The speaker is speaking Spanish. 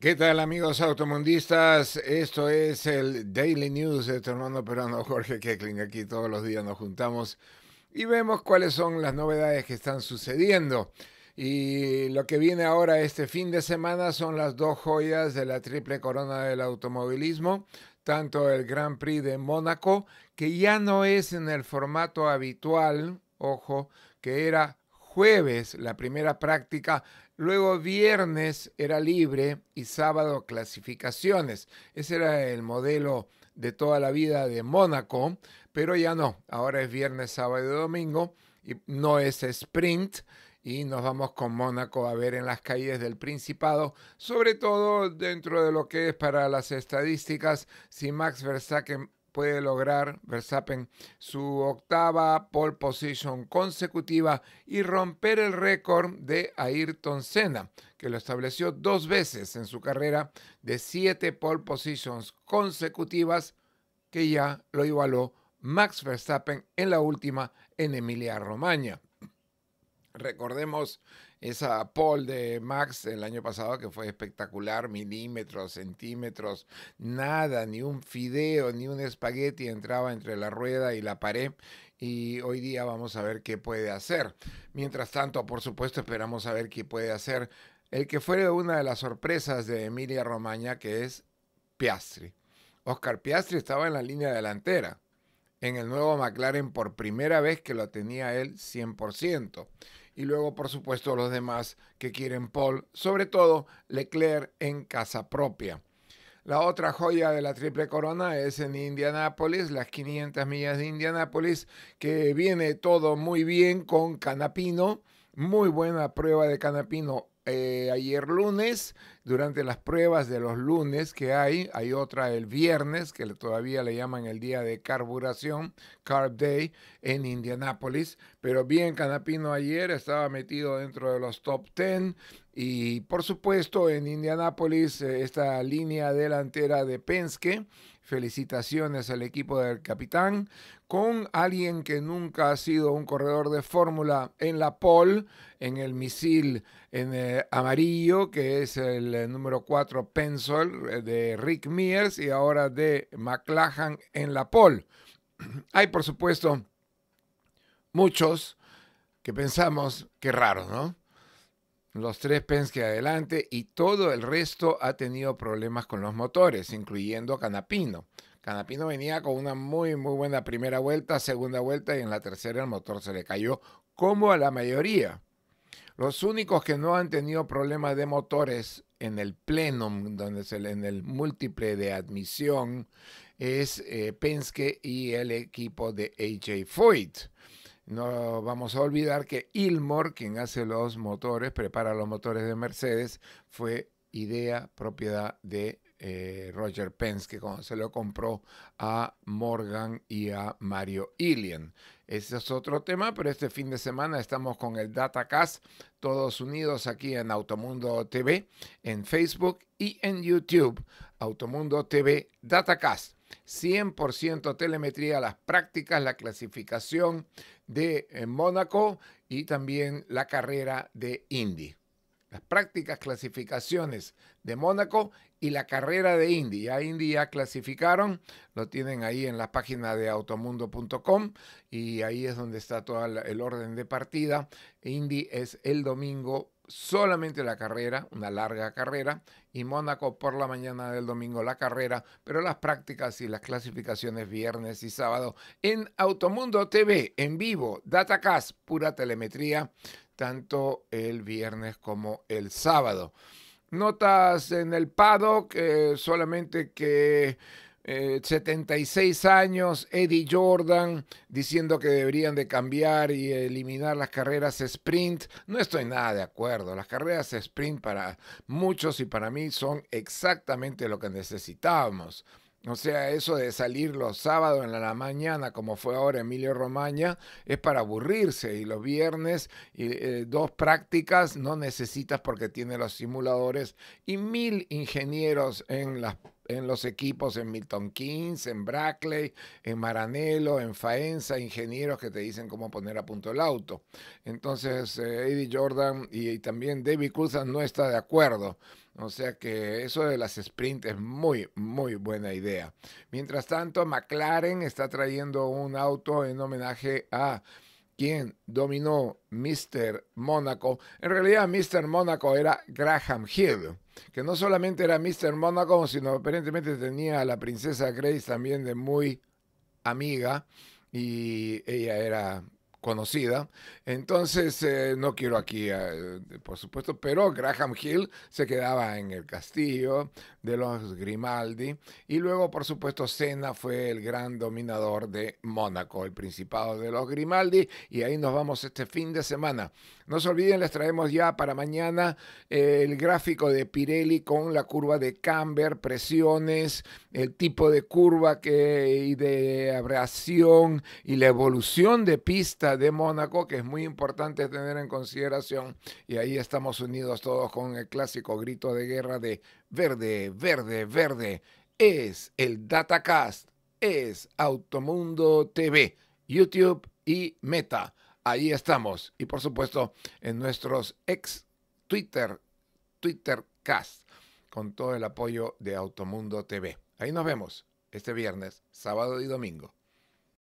¿Qué tal amigos automundistas? Esto es el Daily News de tu hermano peruano Jorge Keckling. Aquí todos los días nos juntamos y vemos cuáles son las novedades que están sucediendo. Y lo que viene ahora este fin de semana son las dos joyas de la triple corona del automovilismo, tanto el Gran Prix de Mónaco, que ya no es en el formato habitual, ojo, que era jueves la primera práctica, luego viernes era libre y sábado clasificaciones. Ese era el modelo de toda la vida de Mónaco, pero ya no, ahora es viernes, sábado y domingo y no es sprint y nos vamos con Mónaco a ver en las calles del Principado, sobre todo dentro de lo que es para las estadísticas, si Max Verstappen puede lograr Verstappen su octava pole position consecutiva y romper el récord de Ayrton Senna, que lo estableció dos veces en su carrera de siete pole positions consecutivas, que ya lo igualó Max Verstappen en la última en Emilia Romagna. Recordemos esa pole de Max el año pasado que fue espectacular, milímetros, centímetros, nada, ni un fideo, ni un espagueti entraba entre la rueda y la pared y hoy día vamos a ver qué puede hacer. Mientras tanto, por supuesto, esperamos a ver qué puede hacer el que fue una de las sorpresas de Emilia Romagna que es Piastri. Oscar Piastri estaba en la línea delantera en el nuevo McLaren por primera vez que lo tenía él 100%. Y luego, por supuesto, los demás que quieren Paul, sobre todo Leclerc en casa propia. La otra joya de la Triple Corona es en Indianápolis, las 500 millas de Indianápolis, que viene todo muy bien con Canapino. Muy buena prueba de Canapino eh, ayer lunes, durante las pruebas de los lunes que hay, hay otra el viernes, que todavía le llaman el día de carburación, Carb Day, en Indianápolis. Pero bien, Canapino ayer estaba metido dentro de los top 10 y por supuesto en Indianápolis, eh, esta línea delantera de Penske, felicitaciones al equipo del capitán, con alguien que nunca ha sido un corredor de fórmula en la pole, en el misil en eh, amarillo, que es el eh, número 4 Pencil de Rick Mears y ahora de McLachlan en la pole. Hay por supuesto muchos que pensamos que raro, ¿no? los tres Penske adelante y todo el resto ha tenido problemas con los motores, incluyendo Canapino. Canapino venía con una muy, muy buena primera vuelta, segunda vuelta y en la tercera el motor se le cayó, como a la mayoría. Los únicos que no han tenido problemas de motores en el plenum, donde se, en el múltiple de admisión, es eh, Penske y el equipo de AJ Foyt. No vamos a olvidar que Ilmor, quien hace los motores, prepara los motores de Mercedes, fue idea, propiedad de eh, Roger Penske cuando se lo compró a Morgan y a Mario Ilian. Ese es otro tema, pero este fin de semana estamos con el DataCast, todos unidos aquí en Automundo TV, en Facebook y en YouTube. Automundo TV DataCast. 100% telemetría, las prácticas, la clasificación de eh, Mónaco y también la carrera de Indy. Las prácticas, clasificaciones de Mónaco y la carrera de Indy. Ya Indy ya clasificaron, lo tienen ahí en la página de automundo.com y ahí es donde está todo el orden de partida. Indy es el domingo solamente la carrera, una larga carrera, y Mónaco por la mañana del domingo la carrera, pero las prácticas y las clasificaciones viernes y sábado en Automundo TV, en vivo, Datacast, pura telemetría, tanto el viernes como el sábado. Notas en el paddock, eh, solamente que 76 eh, años, Eddie Jordan, diciendo que deberían de cambiar y eliminar las carreras sprint. No estoy nada de acuerdo. Las carreras sprint para muchos y para mí son exactamente lo que necesitábamos. O sea, eso de salir los sábados en la mañana, como fue ahora Emilio Romaña, es para aburrirse. Y los viernes, eh, dos prácticas no necesitas porque tiene los simuladores y mil ingenieros en las en los equipos en Milton Keynes, en Brackley, en Maranello, en Faenza, ingenieros que te dicen cómo poner a punto el auto. Entonces, eh, Eddie Jordan y, también David Cruz no está de acuerdo. O sea que eso de las sprints es muy, muy buena idea. Mientras tanto, McLaren está trayendo un auto en homenaje a quien dominó Mr. Monaco. En realidad, Mr. Monaco era Graham Hill, que no solamente era Mr. Mónaco, sino aparentemente tenía a la princesa Grace también de muy amiga y ella era conocida. Entonces, eh, no quiero aquí, eh, por supuesto, pero Graham Hill se quedaba en el castillo de los Grimaldi y luego, por supuesto, Sena fue el gran dominador de Mónaco, el principado de los Grimaldi y ahí nos vamos este fin de semana. No se olviden, les traemos ya para mañana eh, el gráfico de Pirelli con la curva de camber, presiones, el tipo de curva que, y de abrasión y la evolución de pista de Mónaco, que es muy importante tener en consideración. Y ahí estamos unidos todos con el clásico grito de guerra de verde, verde, verde. Es el Datacast, es Automundo TV, YouTube y Meta. Ahí estamos. Y por supuesto, en nuestros ex Twitter, Twitter Cast con todo el apoyo de Automundo TV. Ahí nos vemos este viernes, sábado y domingo.